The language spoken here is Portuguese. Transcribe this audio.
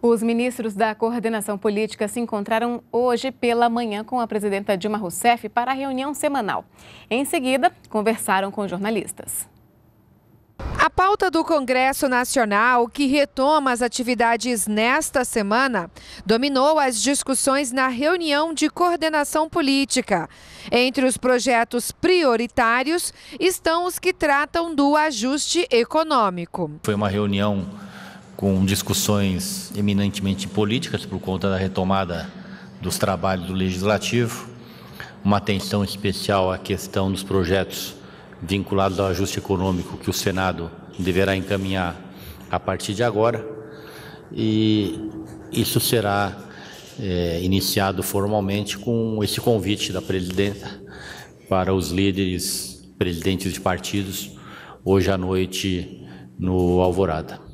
Os ministros da coordenação política se encontraram hoje pela manhã com a presidenta Dilma Rousseff para a reunião semanal. Em seguida, conversaram com jornalistas. A pauta do Congresso Nacional, que retoma as atividades nesta semana, dominou as discussões na reunião de coordenação política. Entre os projetos prioritários estão os que tratam do ajuste econômico. Foi uma reunião com discussões eminentemente políticas por conta da retomada dos trabalhos do legislativo, uma atenção especial à questão dos projetos vinculados ao ajuste econômico que o Senado deverá encaminhar a partir de agora, e isso será é, iniciado formalmente com esse convite da presidenta para os líderes, presidentes de partidos, hoje à noite no Alvorada.